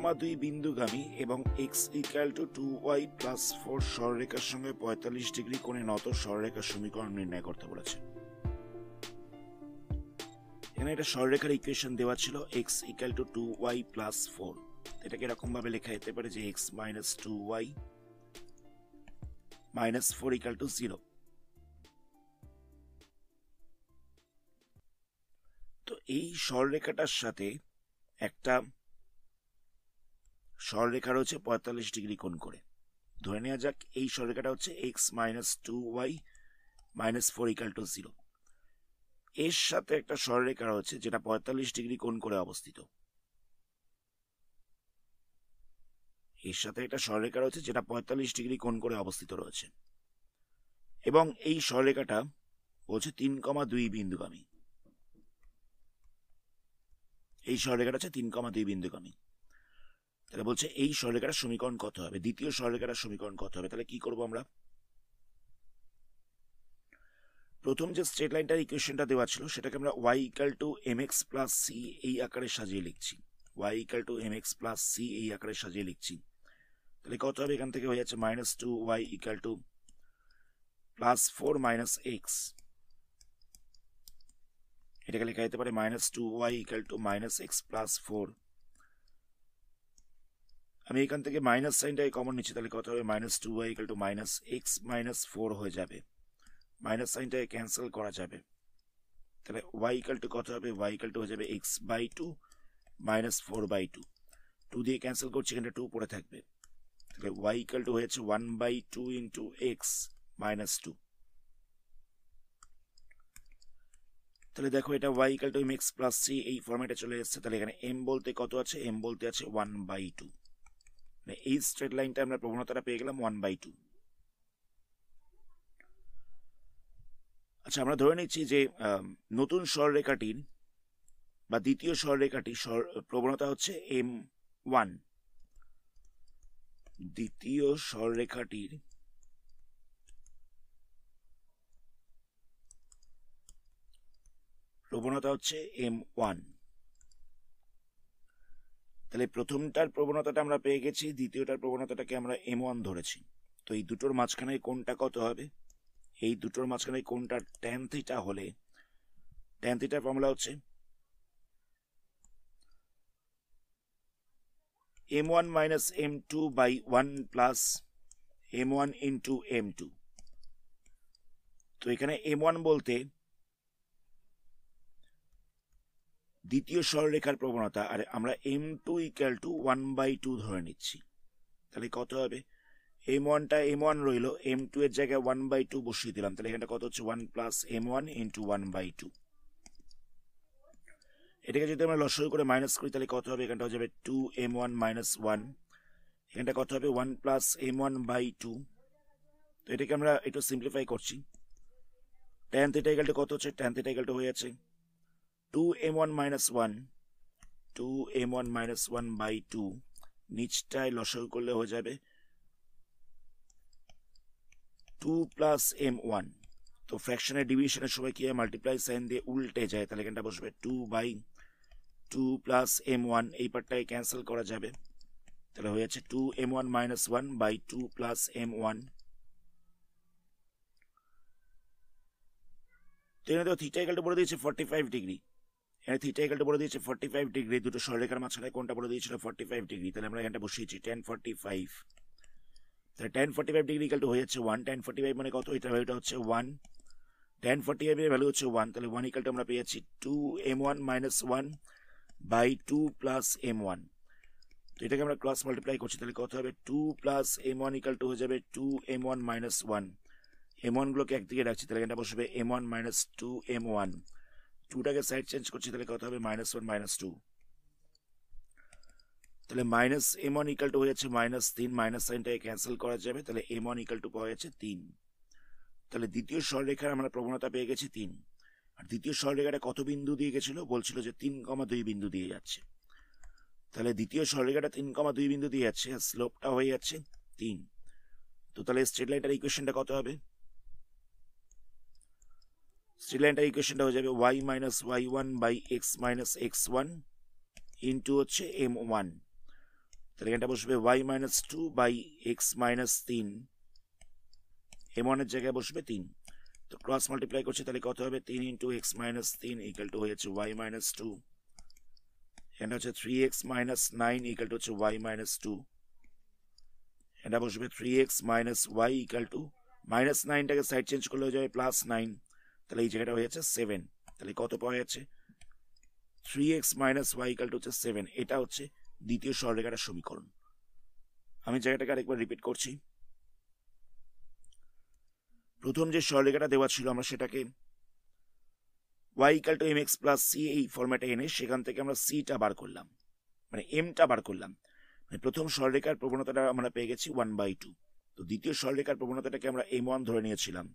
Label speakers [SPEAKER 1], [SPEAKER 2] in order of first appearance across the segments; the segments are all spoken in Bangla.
[SPEAKER 1] কমা দুই বিন্দুগামী এবং x equal to two y plus four সররেখার সঙ্গে পঁয়তাল্লিশ ডিগ্রি কোণে নত সররেখার সমীকরণ নির্ণয় করতে বলেছে এখানে একটা সররেখার ইকুয়েশন দেওয়া ছিল x equal to two y plus four এটাকে এরকমভাবে লেখা যেতে পারে যে x minus two y minus four equal to zero তো এই সররেখাটার সাথে একটা সরলরেখা রয়েছে পঁয়তাল্লিশ ডিগ্রি কোণ করে ধরে নেওয়া যাক এই সরলরেখাটা হচ্ছে x minus two y minus four equal to zero এর সাথে একটা সরলরেখা রয়েছে যেটা পঁয়তাল্লিশ ডিগ্রি কোণ করে অবস্থিত এর সাথে একটা সরলরেখা রয়েছে যেটা পঁয়তাল্লিশ ডিগ্রি কোণ করে অবস্থিত রয়েছে এবং এই সরলরেখাটা বলছে তিন কমা দুই বিন্দুগামী এই সরলরেখাটা হচ্ছে তিন কমা দুই বিন্দুগামী তাহলে বলছে এই সরলরেখার সমীকরণ কত হবে দ্বিতীয় সরলরেখার সমীকরণ কত হবে তাহলে কি করবো আমরা প্রথম যে স্ট্রেট লাইনটার ইকুয়েশনটা দেওয়া ছিল সেটাকে আমরা y equal to m x plus c এই আকারে সাজিয়ে লিখছি y equal to m x plus c এই আকারে সাজিয়ে লিখছি তাহলে কত হবে এখান থেকে হয়ে যাচ্ছে minus two y equal to plus four minus x এটাকে লেখা যেতে পারে minus two y equal to minus x plus four আমি এখান থেকে মাইনাস সাইনটাকে কমন নিচ্ছি তাহলে কত হবে minus two y equal to minus x minus four হয়ে যাবে মাইনাস সাইনটাকে ক্যান্সেল করা যাবে তাহলে ওয়াই ইকাল টু কত হবে ওয়াই ইকাল টু হয়ে যাবে x by two minus four by two two দিয়ে ক্যান্সেল করছি এখানটা টু পড়ে থাকবে তাহলে ওয়াই ইকাল টু হয়েছে one by two into x minus two তাহলে দেখো এটা y equal to m x plus c এই ফর্মেটে চলে এসছে তাহলে এখানে এম বলতে কত আছে এম বলতে আছে ওয়ান বাই টু মানে এই স্ট্রেট লাইনটা আমরা প্রবণতাটা পেয়ে গেলাম ওয়ান বাই টু আচ্ছা আমরা ধরে নিচ্ছি যে নতুন স্বররেখাটির বা দ্বিতীয় স্বররেখাটি স্বর প্রবণতা হচ্ছে এম ওয়ান দ্বিতীয় স্বররেখাটির প্রবণতা হচ্ছে এম ওয়ান তাহলে প্রথমটার প্রবণতাটা আমরা পেয়ে গেছি দ্বিতীয়টার প্রবণতাটাকে আমরা এম ওয়ান ধরেছি তো এই দুটোর মাঝখানে কোনটা কত হবে এই দুটোর মাঝখানে কোনটা ট্যান থিটা হলে ট্যান থিটার ফর্মুলা হচ্ছে m one minus m two by one plus m one into m two তো এখানে এম ওয়ান বলতে দ্বিতীয় সরলরেখার প্রবণতা আর আমরা m two equal to one by two ধরে নিচ্ছি তাহলে কত হবে এম ওয়ানটা এম ওয়ান রইল এম টু এর জায়গায় ওয়ান বাই টু বসিয়ে দিলাম তাহলে এখানটা কত হচ্ছে one plus m one into one by two এটাকে যদি আমরা লসই করে মাইনাস করি তাহলে কত হবে এখানটা হয়ে যাবে two m one minus one এখানটা কত হবে one plus m one by two তো এটাকে আমরা একটু সিম্পলিফাই করছি ট্যান থিটা কত হচ্ছে ট্যান থিটা হয়ে আছে two m one minus one two m one minus one by two নিচটায় লসক করলে হয়ে যাবে টু প্লাস এম ওয়ান তো ফ্র্যাকশনের ডিভিশনের সময় কি হয় মাল্টিপ্লাই সাইন দিয়ে উল্টে যায় তাহলে এখানটা বসবে two by two plus m one এই পার্টটাকে ক্যান্সেল করা যাবে তাহলে হয়ে যাচ্ছে two m one minus one by two plus m one তো এখানে তো থিটা বলে দিয়েছে ফর্টি ফাইভ ডিগ্রি এখানে থিটা ইকালটা বলে দিয়েছে ফর্টি ফাইভ ডিগ্রি দুটো সরলেখার মাঝখানে কোনটা বলে দিয়েছিল ফর্টি ফাইভ ডিগ্রি তাহলে আমরা এখানটা বসিয়েছি টেন ফর্টি ফাইভ তাহলে tan forty five degree equal to হয়ে যাচ্ছে ওয়ান টেন ফর্টি ফাইভ মানে কত এটা ভ্যালুটা হচ্ছে ওয়ান টেন ফর্টি ফাইভের ভ্যালু হচ্ছে ওয়ান তাহলে ওয়ান ইকালটা আমরা পেয়ে যাচ্ছি two m one minus one by two plus m one তো এটাকে আমরা ক্রস মাল্টিপ্লাই করছি তাহলে কত হবে two plus m one equal to হয়ে যাবে two m one minus one m ওয়ানগুলোকে একদিকে রাখছি তাহলে এটা বসবে m one minus two m one টুটাকে সাইড চেঞ্জ করছি তাহলে কত হবে মাইনাস ওয়ান মাইনাস টু তাহলে minus m one equal to হয়ে যাচ্ছে মাইনাস তিন মাইনাস সাইনটাকে ক্যান্সেল করা যাবে তাহলে এম ওয়ান ইকাল টু পাওয়া যাচ্ছে তিন তাহলে দ্বিতীয় সররেখার আমরা প্রবণতা পেয়ে গেছি তিন আর দ্বিতীয় সররেখাটা কত বিন্দু দিয়ে গেছিল বলছিল যে তিন কমা দুই বিন্দু দিয়ে যাচ্ছে তাহলে দ্বিতীয় সররেখাটা তিন কমা দুই বিন্দু দিয়ে যাচ্ছে আর স্লোপটা হয়ে যাচ্ছে তিন তো তাহলে স্ট্রেট লাইনটার ইকুয়েশনটা কত হবে শ্রীল্যান্ডার ইকুয়েশনটা হয়ে যাবে y minus y one by x minus x one into হচ্ছে এম ওয়ান তাহলে এখানটা বসবে y minus two by x minus তিন এম ওয়ানের জায়গায় বসবে তিন তো ক্রস মাল্টিপ্লাই করছি তাহলে কত হবে তিন ইন্টু এক্স মাইনাস তিন ইকাল টু হয়েছে ওয়াই মাইনাস টু এটা হচ্ছে three x minus nine equal to হচ্ছে ওয়াই মাইনাস টু এটা বসবে three x minus y equal to minus নাইনটাকে সাইড চেঞ্জ করলে হয়ে যাবে প্লাস নাইন তাহলে এই জায়গাটা হয়ে যাচ্ছে সেভেন তাহলে কত পাওয়া যাচ্ছে থ্রি এক্স মাইনাস ওয়াই ইকালটা হচ্ছে সেভেন এটা হচ্ছে দ্বিতীয় সরলরেখাটার সমীকরণ আমি জায়গাটাকে আরেকবার রিপিট করছি প্রথম যে সরলরেখাটা দেওয়া ছিল আমরা সেটাকে y equal to m x plus c এই ফর্ম্যাটে এনে সেখান থেকে আমরা সিটা বার করলাম মানে এমটা বার করলাম মানে প্রথম সরলরেখার প্রবণতাটা আমরা পেয়ে গেছি ওয়ান বাই টু তো দ্বিতীয় সরলরেখার প্রবণতাটাকে আমরা এম ওয়ান ধরে নিয়েছিলাম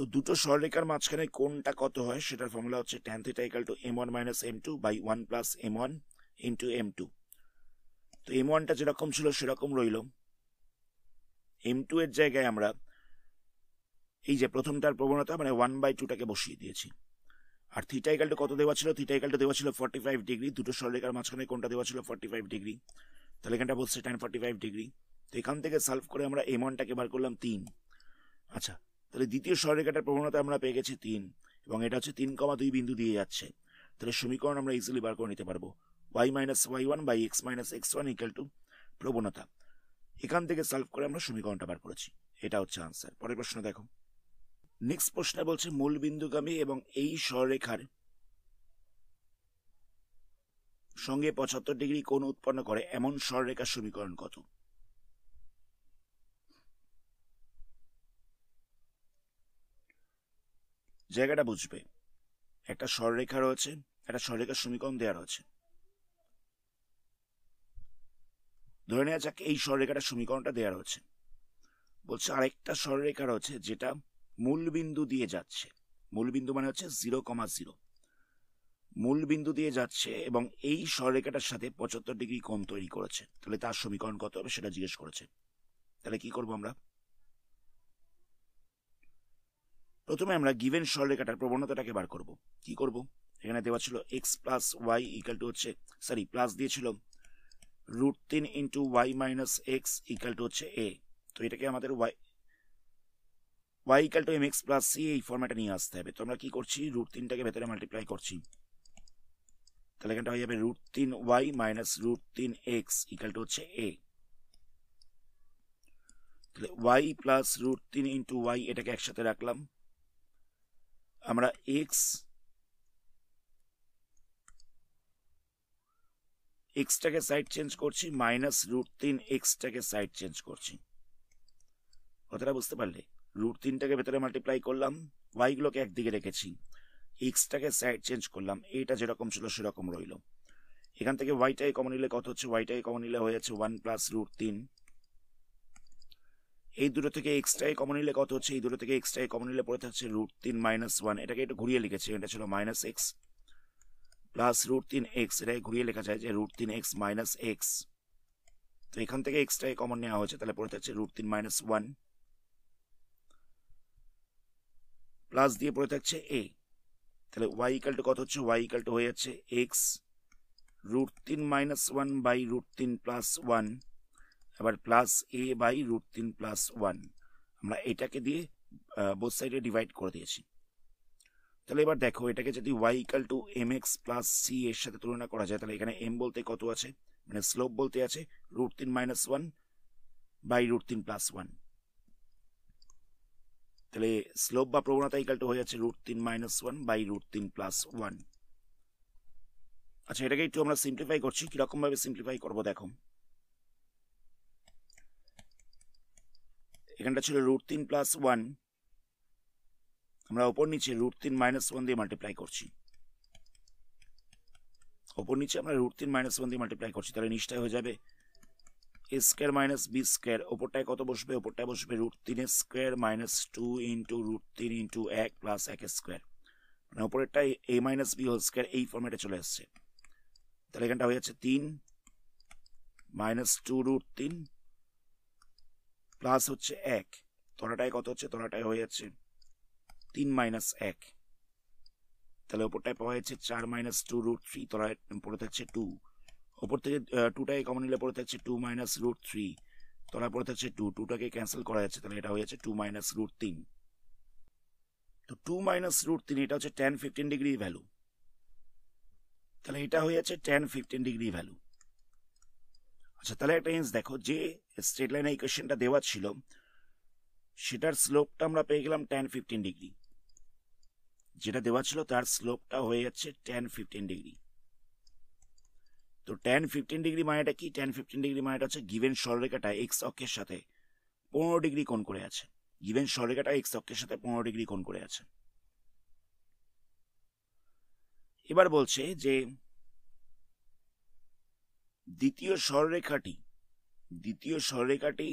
[SPEAKER 1] তো দুটো সরলরেখার মাঝখানে কোনটা কত হয় সেটার ফর্মুলা হচ্ছে tan theta equal to m one minus m two by one plus m one into m two তো এম ওয়ানটা যেরকম ছিল সেরকম রইল এম টু এর জায়গায় আমরা এই যে প্রথমটার প্রবণতা মানে ওয়ান বাই টুটাকে বসিয়ে দিয়েছি আর থিটা কত দেওয়া ছিল থিটা দেওয়া ছিল ফর্টি ফাইভ ডিগ্রি দুটো সরলরেখার মাঝখানে কোনটা দেওয়া ছিল ফর্টি ফাইভ ডিগ্রি তাহলে এখানটা বলছে টেন ফর্টি ফাইভ ডিগ্রি তো এখান থেকে সলভ করে আমরা এম ওয়ানটাকে বার করলাম তিন আচ্ছা তাহলে দ্বিতীয় সরলরেখাটার প্রবণতা আমরা পেয়ে গেছি তিন এবং এটা হচ্ছে তিন কমা দুই বিন্দু দিয়ে যাচ্ছে তাহলে সমীকরণ আমরা ইজিলি বার করে নিতে পারবো y minus y one by x minus x one equal to প্রবণতা এখান থেকে সলভ করে আমরা সমীকরণটা বার করেছি এটা হচ্ছে আনসার পরের প্রশ্ন দেখো নেক্সট প্রশ্নে বলছে মূল বিন্দুগামী এবং এই স্বরেখার সঙ্গে পঁচাত্তর ডিগ্রি কোণ উৎপন্ন করে এমন স্বররেখার সমীকরণ কত জায়গাটা বুঝবে একটা স্বররেখা রয়েছে একটা স্বরেখার সমীকরণ দেওয়া রয়েছে ধরে নেওয়া যাক এই সররেখাটা সমীকরণটা দেওয়া রয়েছে বলছে আরেকটা স্বররেখা রয়েছে যেটা মূলবিন্দু দিয়ে যাচ্ছে মূলবিন্দু মানে হচ্ছে জিরো কমা জিরো মূলবিন্দু দিয়ে যাচ্ছে এবং এই সররেখাটার সাথে পঁচাত্তর ডিগ্রি কোণ তৈরি করেছে তাহলে তার সমীকরণ কত হবে সেটা জিজ্ঞেস করেছে তাহলে কি করবো আমরা প্রথমে আমরা গিভেন সরলরেখাটার প্রবণতাটাকে বার করব কি করব এখানে দেওয়া ছিল x plus y equal to হচ্ছে সরি প্লাস দিয়েছিল রুট তিন into y minus x equal to হচ্ছে এ তো এটাকে আমাদের y y equal to m x plus c এই ফর্ম্যাটে নিয়ে আসতে হবে তো আমরা কী করছি রুট তিনটাকে ভেতরে মাল্টিপ্লাই করছি তাহলে এখানটা হয়ে যাবে রুট তিন ওয়াই মাইনাস রুট তিন এক্স ইকাল টু হচ্ছে এ তাহলে ওয়াই প্লাস রুট তিন ইন্টু ওয়াই এটাকে একসাথে রাখলাম আমরা এক্স এক্সটাকে সাইড চেঞ্জ করছি মাইনাস রুট তিন এক্সটাকে সাইড চেঞ্জ করছি কথাটা বুঝতে পারলে রুট তিনটাকে ভেতরে মাল্টিপ্লাই করলাম ওয়াইগুলোকে একদিকে রেখেছি এক্সটাকে সাইড চেঞ্জ করলাম এইটা যেরকম ছিল সেরকম রইল এখান থেকে ওয়াইটাই কমন নিলে কত হচ্ছে ওয়াইটাই কমন নিলে হয়ে যাচ্ছে ওয়ান প্লাস রুট তিন এই দুটো থেকে এক্সট্রা এ কমন নিলে কত হচ্ছে এই দুটো থেকে এক্সট্রা এ কমন নিলে পড়ে থাকছে রুট তিন মাইনাস ওয়ান এটাকে একটু ঘুরিয়ে লিখেছি এটা ছিল মাইনাস এক্স প্লাস রুট তিন এক্স এটাকে ঘুরিয়ে লেখা যায় যে রুট তিন এক্স মাইনাস এক্স তো এখান থেকে এক্সট্রা এ কমন নেওয়া হয়েছে তাহলে পড়ে থাকছে রুট তিন মাইনাস ওয়ান প্লাস দিয়ে পড়ে থাকছে এ তাহলে ওয়াই ইকাল টু কত হচ্ছে ওয়াই ইকাল টু হয়ে যাচ্ছে এক্স রুট তিন মাইনাস ওয়ান বাই রুট তিন প্লাস ওয়ান এবার প্লাস এ বাই রুট তিন প্লাস ওয়ান আমরা এটাকে দিয়ে বোথ সাইডে ডিভাইড করে দিয়েছি তাহলে এবার দেখো এটাকে যদি y equal to m x plus c এর সাথে তুলনা করা যায় তাহলে এখানে এম বলতে কত আছে মানে স্লোপ বলতে আছে রুট তিন মাইনাস ওয়ান বাই রুট তিন প্লাস ওয়ান তাহলে স্লোপ বা প্রবণতা ইকাল টু হয়ে যাচ্ছে রুট তিন মাইনাস ওয়ান বাই রুট তিন প্লাস ওয়ান আচ্ছা এটাকে একটু আমরা সিম্পলিফাই করছি কীরকমভাবে সিম্পলিফাই করবো দেখো এখানটা ছিল রুট তিন প্লাস ওয়ান আমরা ওপর নিচে রুট তিন মাইনাস ওয়ান দিয়ে মাল্টিপ্লাই করছি ওপর নিচে আমরা রুট তিন মাইনাস ওয়ান দিয়ে মাল্টিপ্লাই করছি তাহলে নিশ্চয় হয়ে যাবে a square minus b square ওপরটায় কত বসবে ওপরটায় বসবে রুট তিন square minus two into root তিন ইন্টু এক প্লাস এক স্কোয়ার মানে ওপরেরটায় a minus b whole square এই ফর্মেটে চলে আসছে তাহলে এখানটা হয়ে যাচ্ছে তিন মাইনাস টু রুট তিন প্লাস হচ্ছে এক তোরাটায় কত হচ্ছে তোরাটায় হয়ে যাচ্ছে তিন মাইনাস এক তাহলে ওপরটায় পাওয়া যাচ্ছে চার মাইনাস টু রুট থ্রি তলায় পড়ে থাকছে টু ওপর থেকে টুটাকে কমন নিলে পড়ে থাকছে টু মাইনাস রুট থ্রি তোরা পড়ে থাকছে টু টুটাকে ক্যান্সেল করা যাচ্ছে তাহলে এটা হয়ে যাচ্ছে টু মাইনাস রুট তিন তো টু মাইনাস রুট তিন এটা হচ্ছে টেন ফিফটিন ডিগ্রি ভ্যালু তাহলে এটা হয়ে যাচ্ছে টেন ফিফটিন ডিগ্রি ভ্যালু আচ্ছা তাহলে একটা জিনিস দেখো যে স্ট্রেট লাইনে এই কোয়েশ্চেনটা দেওয়া ছিল সেটার স্লোপটা আমরা পেয়ে গেলাম টেন ফিফটিন ডিগ্রি যেটা দেওয়া ছিল তার স্লোপটা হয়ে যাচ্ছে টেন ফিফটিন ডিগ্রি তো টেন ফিফটিন ডিগ্রি মানেটা কি টেন ফিফটিন ডিগ্রি মানেটা হচ্ছে গিভেন সরলরেখাটা এক্স অক্ষের সাথে পনেরো ডিগ্রি কোন করে আছে গিভেন সরলরেখাটা এক্স অক্ষের সাথে পনেরো ডিগ্রি কোন করে আছে এবার বলছে যে দ্বিতীয় স্বররেখাটি দ্বিতীয় স্বররেখাটি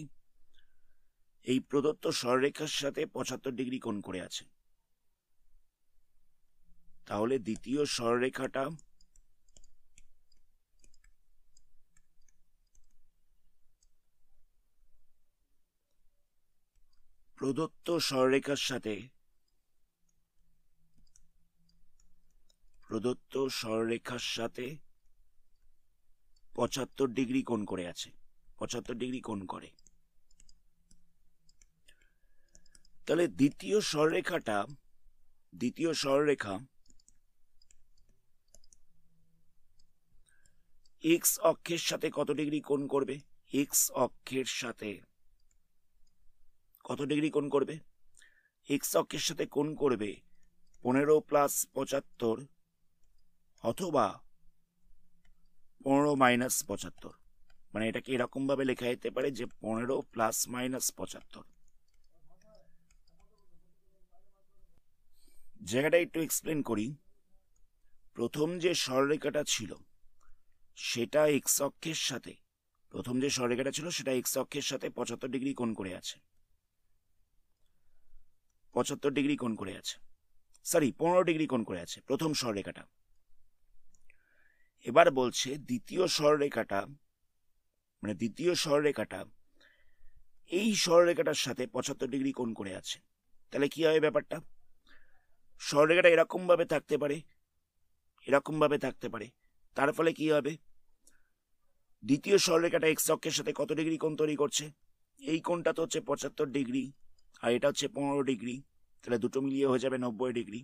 [SPEAKER 1] এই প্রদত্ত স্বররেখার সাথে পঁচাত্তর ডিগ্রি কোণ করে আছে তাহলে দ্বিতীয় স্বররেখাটা প্রদত্ত স্বররেখার সাথে প্রদত্ত স্বররেখার সাথে পঁচাত্তর ডিগ্রি কোন করে আছে পঁচাত্তর ডিগ্রি কোন করে তাহলে দ্বিতীয় স্বররেখাটা দ্বিতীয় স্বররেখা এক্স অক্ষের সাথে কত ডিগ্রি কোন করবে এক্স অক্ষের সাথে কত ডিগ্রি কোন করবে এক্স অক্ষের সাথে কোন করবে পনেরো প্লাস পঁচাত্তর অথবা পনেরো মাইনাস পঁচাত্তর মানে এটাকে এরকম ভাবে লেখা যেতে পারে যে পনেরো প্লাস মাইনাস পঁচাত্তর জায়গাটা একটু এক্সপ্লেন করি প্রথম যে সরলরেখাটা ছিল সেটা এক্স অক্ষের সাথে প্রথম যে সরলরেখাটা ছিল সেটা এক্স অক্ষের সাথে পঁচাত্তর ডিগ্রি কোন করে আছে পঁচাত্তর ডিগ্রি কোন করে আছে সরি পনেরো ডিগ্রি কোন করে আছে প্রথম সরলরেখাটা এবার বলছে দ্বিতীয় স্বররেখাটা মানে দ্বিতীয় স্বররেখাটা এই স্বররেখাটার সাথে পঁচাত্তর ডিগ্রি কোণ করে আছে তাহলে কি হবে ব্যাপারটা স্বররেখাটা এরকমভাবে থাকতে পারে এরকমভাবে থাকতে পারে তার ফলে কি হবে দ্বিতীয় স্বররেখাটা এক্স অক্ষের সাথে কত ডিগ্রি কোণ তৈরি করছে এই কোণটা তো হচ্ছে পঁচাত্তর ডিগ্রি আর এটা হচ্ছে পনেরো ডিগ্রি তাহলে দুটো মিলিয়ে হয়ে যাবে নব্বই ডিগ্রি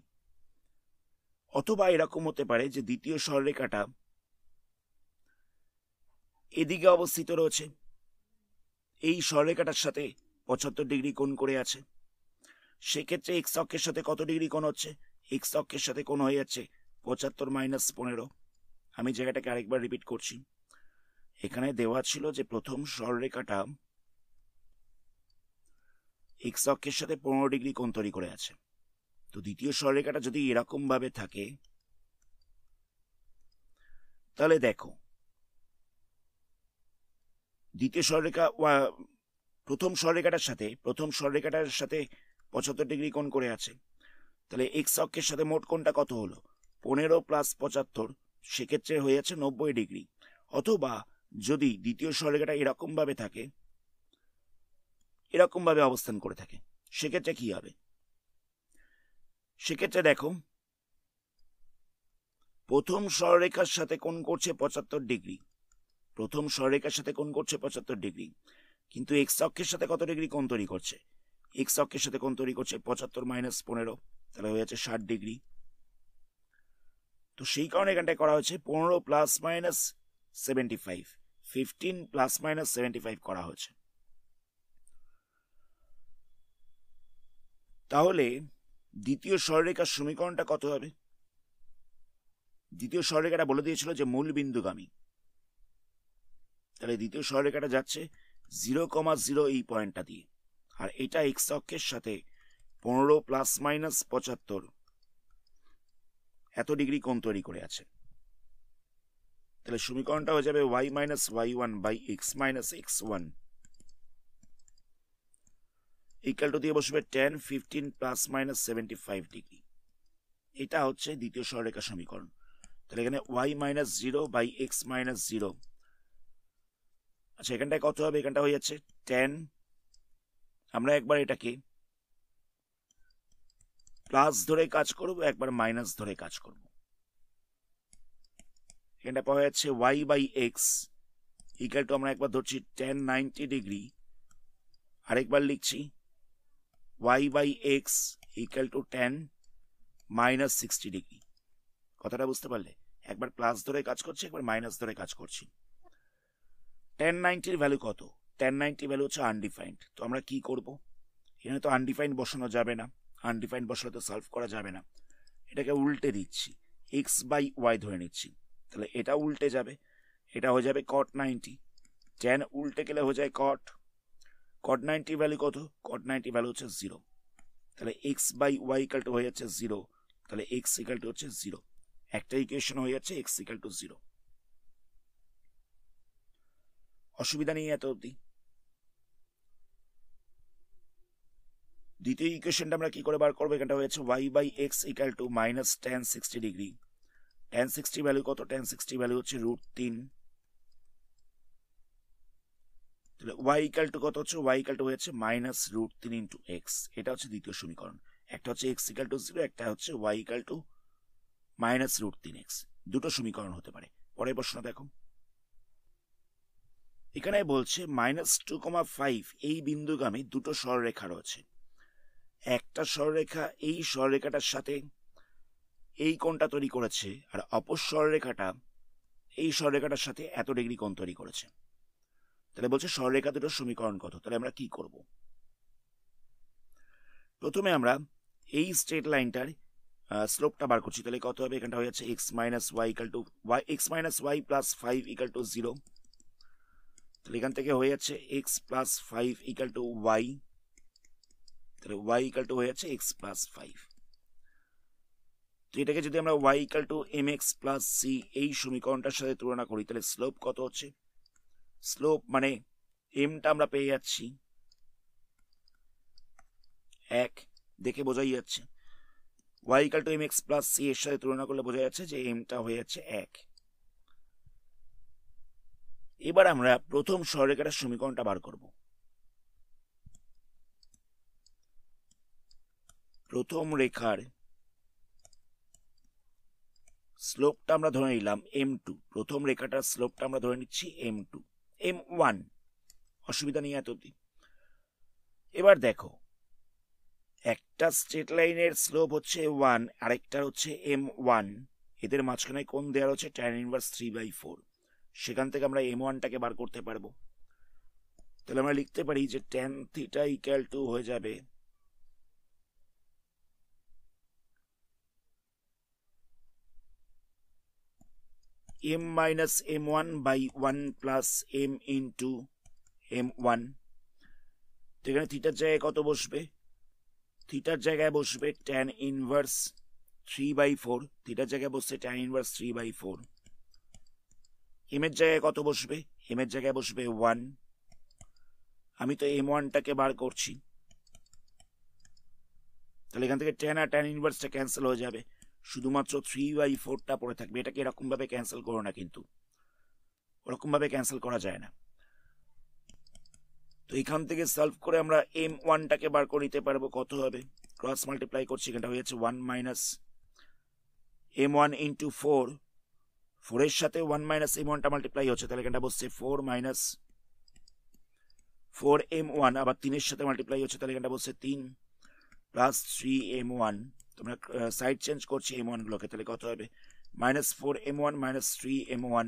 [SPEAKER 1] অথবা এরকম হতে পারে যে দ্বিতীয় স্বররেখাটা এদিকে অবস্থিত রয়েছে এই সরলরেখাটার সাথে পঁচাত্তর ডিগ্রি কোণ করে আছে সেক্ষেত্রে এক্স অক্ষের সাথে কত ডিগ্রি কোণ হচ্ছে এক্স অক্ষের সাথে কোণ হয়ে যাচ্ছে পঁচাত্তর মাইনাস পনেরো আমি জায়গাটাকে আরেকবার রিপিট করছি এখানে দেওয়া ছিল যে প্রথম সরলরেখাটা এক্স অক্ষের সাথে পনেরো ডিগ্রি কোণ তৈরি করে আছে তো দ্বিতীয় সরলরেখাটা যদি এরকমভাবে থাকে তাহলে দেখো দ্বিতীয় সররেখা প্রথম স্বরেখাটার সাথে প্রথম স্বরেখাটার সাথে পঁচাত্তর ডিগ্রি কোণ করে আছে তাহলে এক্স অক্ষের সাথে মোট কোণটা কত হলো পনেরো প্লাস পঁচাত্তর সেক্ষেত্রে হয়ে যাচ্ছে নব্বই ডিগ্রি অথবা যদি দ্বিতীয় স্বরেখাটা এরকমভাবে থাকে এরকমভাবে অবস্থান করে থাকে সেক্ষেত্রে কী হবে সেক্ষেত্রে দেখো প্রথম সররেখার সাথে কোণ করছে পঁচাত্তর ডিগ্রি প্রথম সরেখার সাথে কোণ করছে পঁচাত্তর ডিগ্রি কিন্তু এক্স অক্ষের সাথে কত ডিগ্রি কোণ তৈরি করছে এক্স অক্ষের সাথে কোণ তৈরি করছে পঁচাত্তর মাইনাস পনেরো তাহলে হয়ে যাচ্ছে ষাট ডিগ্রি তো সেই কারণে এখানটায় করা হয়েছে পনেরো plus minus seventy five fifteen plus minus seventy five করা হয়েছে তাহলে দ্বিতীয় স্বরেখার সমীকরণটা কত হবে দ্বিতীয় স্বরেখাটা বলে দিয়েছিল যে মূল বিন্দুগামী তাহলে দ্বিতীয় সরলরেখাটা যাচ্ছে জিরো কমা জিরো এই পয়েন্টটা দিয়ে আর এটা এক্স অক্ষের সাথে পনেরো প্লাস মাইনাস পঁচাত্তর এত ডিগ্রি কোণ তৈরি করে আছে তাহলে সমীকরণটা হয়ে যাবে y minus y one by x minus x one equal to দিয়ে বসবে tan fifteen plus minus seventy five degree এটা হচ্ছে দ্বিতীয় সরলরেখা সমীকরণ তাহলে এখানে y minus zero by x minus zero আচ্ছা এখানটায় কত হবে এখানটা হয়ে যাচ্ছে টেন আমরা একবার এটাকে প্লাস ধরে কাজ করব একবার মাইনাস ধরে কাজ করব এখানটা পাওয়া যাচ্ছে y by x equal to আমরা একবার ধরছি টেন নাইনটি ডিগ্রি আরেকবার লিখছি y by x equal to tan minus sixty degree কথাটা বুঝতে পারলে একবার প্লাস ধরে কাজ করছি একবার মাইনাস ধরে কাজ করছি টেন নাইনটির ভ্যালু কত টেন নাইনটি ভ্যালু হচ্ছে আনডিফাইন্ড তো আমরা কি করব এখানে তো আনডিফাইন্ড বসানো যাবে না আনডিফাইন্ড বসালে তো সলভ করা যাবে না এটাকে উল্টে দিচ্ছি এক্স বাই ওয়াই ধরে নিচ্ছি তাহলে এটা উল্টে যাবে এটা হয়ে যাবে কট নাইনটি ট্যান উল্টে গেলে হয়ে যায় কট কট নাইনটি ভ্যালু কত কট নাইনটি ভ্যালু হচ্ছে জিরো তাহলে x by y equal to হয়ে যাচ্ছে জিরো তাহলে এক্স ইকাল টু হচ্ছে জিরো একটা ইকুয়েশন হয়ে যাচ্ছে এক্স ইকাল টু জিরো অসুবিধা নেই এত অবধি দ্বিতীয় ইকুয়েশনটা আমরা কি করে বার করবো এখানটা হয়েছে y by x equal to minus tan sixty degree tan sixty value কত টেন সিক্সটি ভ্যালু হচ্ছে রুট তিন তাহলে ওয়াই ইকাল টু কত হচ্ছে ওয়াই ইকাল টু হয়েছে মাইনাস রুট তিন ইন্টু এক্স এটা হচ্ছে দ্বিতীয় সমীকরণ একটা হচ্ছে এক্স ইকাল টু জিরো একটা হচ্ছে y equal to minus root তিন এক্স দুটো সমীকরণ হতে পারে পরের প্রশ্ন দেখো এখানে বলছে মাইনাস টু কমা ফাইভ এই বিন্দুগামী দুটো স্বররেখা রয়েছে একটা স্বররেখা এই স্বররেখাটার সাথে এই কোণটা তৈরি করেছে আর অপর স্বররেখাটা এই স্বররেখাটার সাথে এত ডিগ্রি কোণ তৈরি করেছে তাহলে বলছে স্বররেখা দুটোর সমীকরণ কত তাহলে আমরা কি করব প্রথমে আমরা এই স্ট্রেট লাইনটার স্লোপটা বার করছি তাহলে কত হবে এখানটা হয়ে যাচ্ছে x minus y equal to y x minus y plus five equal to zero তাহলে এখান থেকে হয়ে যাচ্ছে x plus five equal to y তাহলে ওয়াই ইকাল টু হয়ে যাচ্ছে এক্স প্লাস ফাইভ তো এটাকে যদি আমরা y equal to m x plus c এই সমীকরণটার সাথে তুলনা করি তাহলে স্লোপ কত হচ্ছে স্লোপ মানে এমটা আমরা পেয়ে যাচ্ছি এক দেখে বোঝাই যাচ্ছে y equal to m x plus c এর সাথে তুলনা করলে বোঝা যাচ্ছে যে এমটা হয়ে যাচ্ছে এক এবার আমরা প্রথম সরলরেখাটার সমীকরণটা বার করব প্রথম রেখার স্লোপটা আমরা ধরে নিলাম এম টু প্রথম রেখাটার স্লোপটা আমরা ধরে নিচ্ছি এম টু এম ওয়ান অসুবিধা নেই এত এবার দেখো একটা স্ট্রেট লাইনের স্লোপ হচ্ছে ওয়ান আরেকটা হচ্ছে এম ওয়ান এদের মাঝখানে কোন দেওয়া হচ্ছে tan inverse three by four সেখান থেকে আমরা এম ওয়ানটাকে বার করতে পারবো তাহলে আমরা লিখতে পারি যে ট্যান থিটা ইকাল টু হয়ে যাবে m minus m one by one plus m into m one তো এখানে থিটার জায়গায় কত বসবে থিটার জায়গায় বসবে tan inverse three by four থিটার জায়গায় বসছে tan inverse three by four এমের জায়গায় কত বসবে এমের জায়গায় বসবে ওয়ান আমি তো এম ওয়ানটাকে বার করছি তাহলে এখান থেকে টেন আর টেন ইউনিভার্সটা ক্যান্সেল হয়ে যাবে শুধুমাত্র থ্রি বাই ফোরটা পড়ে থাকবে এটাকে এরকমভাবে ক্যান্সেল করো না কিন্তু ওরকমভাবে ক্যান্সেল করা যায় না তো এখান থেকে সলভ করে আমরা এম ওয়ানটাকে বার করে নিতে পারবো কত হবে ক্রস মাল্টিপ্লাই করছি এখানটা হয়ে যাচ্ছে one minus m one into four ফোরের সাথে ওয়ান মাইনাস এম ওয়ানটা মাল্টিপ্লাই হচ্ছে তাহলে এখানটা বসছে four minus four m one আবার তিনের সাথে মাল্টিপ্লাই হচ্ছে তাহলে এখানটা বসছে তিন প্লাস থ্রি এম ওয়ান তোমরা সাইড চেঞ্জ করছি এম ওয়ানগুলোকে তাহলে কত হবে minus four m one minus three m one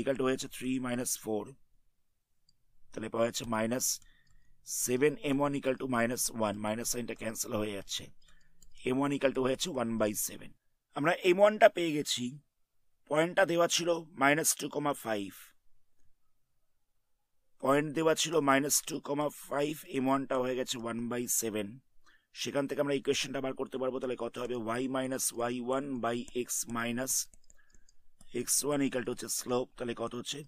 [SPEAKER 1] equal to হয়েছে থ্রি মাইনাস ফোর তাহলে পাওয়া যাচ্ছে minus seven m one equal to minus one minus সাইনটা ক্যান্সেল হয়ে যাচ্ছে এম ওয়ান ইকাল টু হয়েছে ওয়ান বাই সেভেন আমরা এম ওয়ানটা পেয়ে গেছি পয়েন্টটা দেওয়া ছিল minus two comma five point দেওয়া ছিল minus two comma five m ওয়ানটা হয়ে গেছে ওয়ান বাই সেভেন সেখান থেকে আমরা ইকুয়েশনটা বার করতে পারবো তাহলে কত হবে y minus y one by x minus x one equal to হচ্ছে স্লোপ তাহলে কত হচ্ছে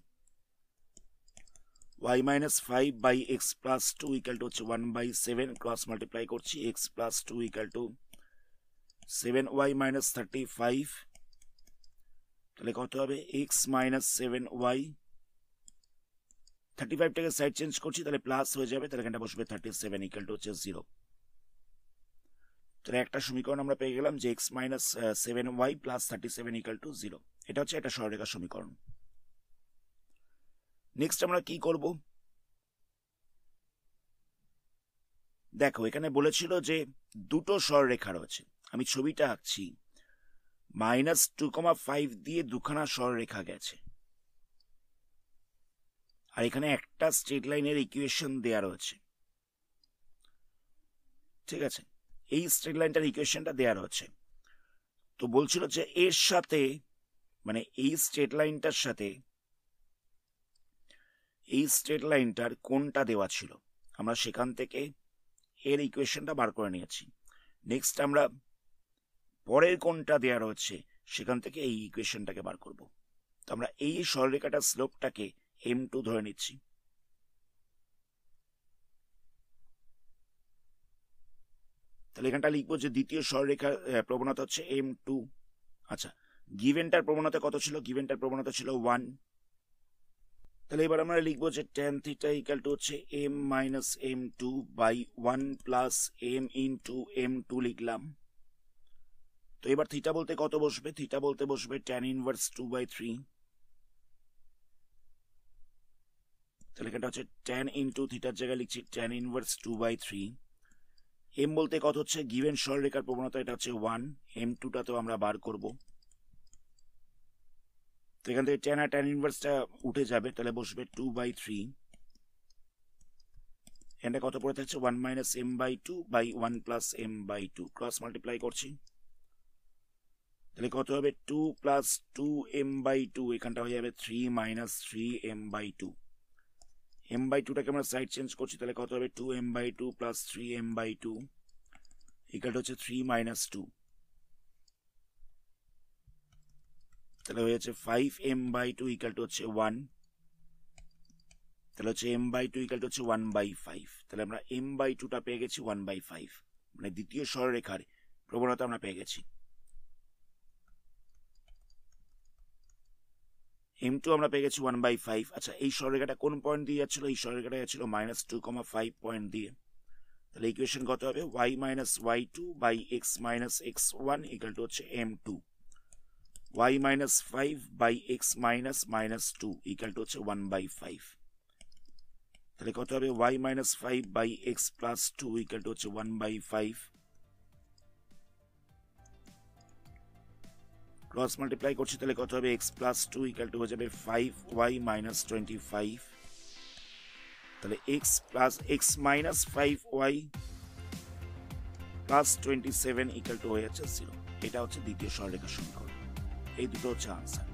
[SPEAKER 1] y minus five by x plus two equal to হচ্ছে one by seven cross multiply করছি x plus two equal to seven y minus thirty five তাহলে কত হবে x minus seven y thirty ফাইভটাকে সাইড চেঞ্জ করছি তাহলে প্লাস হয়ে যাবে তাহলে এখানটা বসবে থার্টি সেভেন ইকাল টু হচ্ছে জিরো তাহলে একটা সমীকরণ আমরা পেয়ে গেলাম যে x minus seven y plus thirty seven equal to zero এটা হচ্ছে একটা সরলরেখার সমীকরণ নেক্সট আমরা কি করব দেখো এখানে বলেছিল যে দুটো সরলরেখা রয়েছে আমি ছবিটা আঁকছি মাইনাস টু কমা ফাইভ দিয়ে দুখানা সরলরেখা গেছে আর এখানে একটা স্ট্রেট লাইনের ইকুয়েশন দেয়া রয়েছে ঠিক আছে এই স্ট্রেট লাইনটার ইকুয়েশনটা দেয়া রয়েছে তো বলছিল যে এর সাথে মানে এই স্ট্রেট লাইনটার সাথে এই স্ট্রেট লাইনটার কোনটা দেওয়া ছিল আমরা সেখান থেকে এর ইকুয়েশনটা বার করে নিয়েছি নেক্সট আমরা পরের কোনটা দেওয়া রয়েছে সেখান থেকে এই ইকুয়েশনটাকে বার করব তো আমরা এই সরলরেখাটার স্লোপটাকে এম টু ধরে নিচ্ছি তাহলে এখানটা লিখবো যে দ্বিতীয় সরলরেখার প্রবণতা হচ্ছে এম টু আচ্ছা গিভেনটার প্রবণতা কত ছিল গিভেনটার প্রবণতা ছিল ওয়ান তাহলে এবার আমরা লিখবো যে টেন থিটা ইকাল টু হচ্ছে m minus m two by one plus m into m two লিখলাম তো এবার থিটা বলতে কত বসবে থিটা বলতে বসবে tan inverse two by three তাহলে এটা হচ্ছে ট্যান ইন্টু থিটার জায়গায় লিখছি tan inverse two by three m বলতে কত হচ্ছে গিভেন রেখার প্রবণতা এটা হচ্ছে ওয়ান এম টুটা তো আমরা বার করব তো এখান থেকে ট্যান আর ট্যান ইনভার্সটা উঠে যাবে তাহলে বসবে টু বাই থ্রি এখানটা কত পড়ে থাকছে one minus m by two by one plus m by two cross multiply করছি তাহলে কত হবে two plus two m by two এখানটা হয়ে যাবে three minus three m by two m by টুটাকে আমরা সাইড চেঞ্জ করছি তাহলে কত হবে two m by two plus three m by two ইকালটা হচ্ছে থ্রি মাইনাস টু তাহলে হয়ে যাচ্ছে five m by two equal to হচ্ছে ওয়ান তাহলে হচ্ছে m by two equal to হচ্ছে ওয়ান বাই ফাইভ তাহলে আমরা এম বাই টুটা পেয়ে গেছি ওয়ান বাই ফাইভ মানে দ্বিতীয় স্বররেখার প্রবণতা আমরা পেয়ে গেছি এম টু আমরা পেয়ে গেছি ওয়ান বাই ফাইভ আচ্ছা এই সরেখাটা কোন পয়েন্ট দিয়ে যাচ্ছিলো এই সরেখাটা যাচ্ছিলো minus two comma five point দিয়ে তাহলে ইকুয়েশন কত হবে y minus y two by x minus x one equal to হচ্ছে m two y minus five by x minus minus two equal to হচ্ছে ওয়ান বাই ফাইভ তাহলে কত হবে y minus five by x plus two equal to হচ্ছে one by five cross multiply করছি তাহলে কত হবে x plus two equal to হয়ে যাবে five y minus twenty five তাহলে x plus x minus five y plus twenty seven equal to হয়ে যাচ্ছে জিরো এটা হচ্ছে দ্বিতীয় সরলরেখার সমীকরণ এই দুটো হচ্ছে আনসার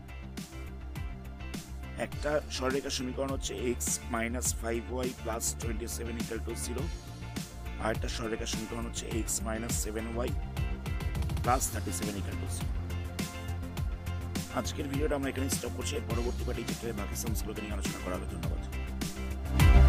[SPEAKER 1] একটা সরলরেখার সমীকরণ হচ্ছে x minus five y plus twenty seven equal to zero আর একটা সরলরেখার সমীকরণ হচ্ছে x minus seven y plus thirty seven equal to zero আজকের ভিডিওটা আমরা এখানে স্টপ করছি পরবর্তী পার্টি যেখানে বাকি সংস্কৃতি নিয়ে আলোচনা করা হবে ধন্যবাদ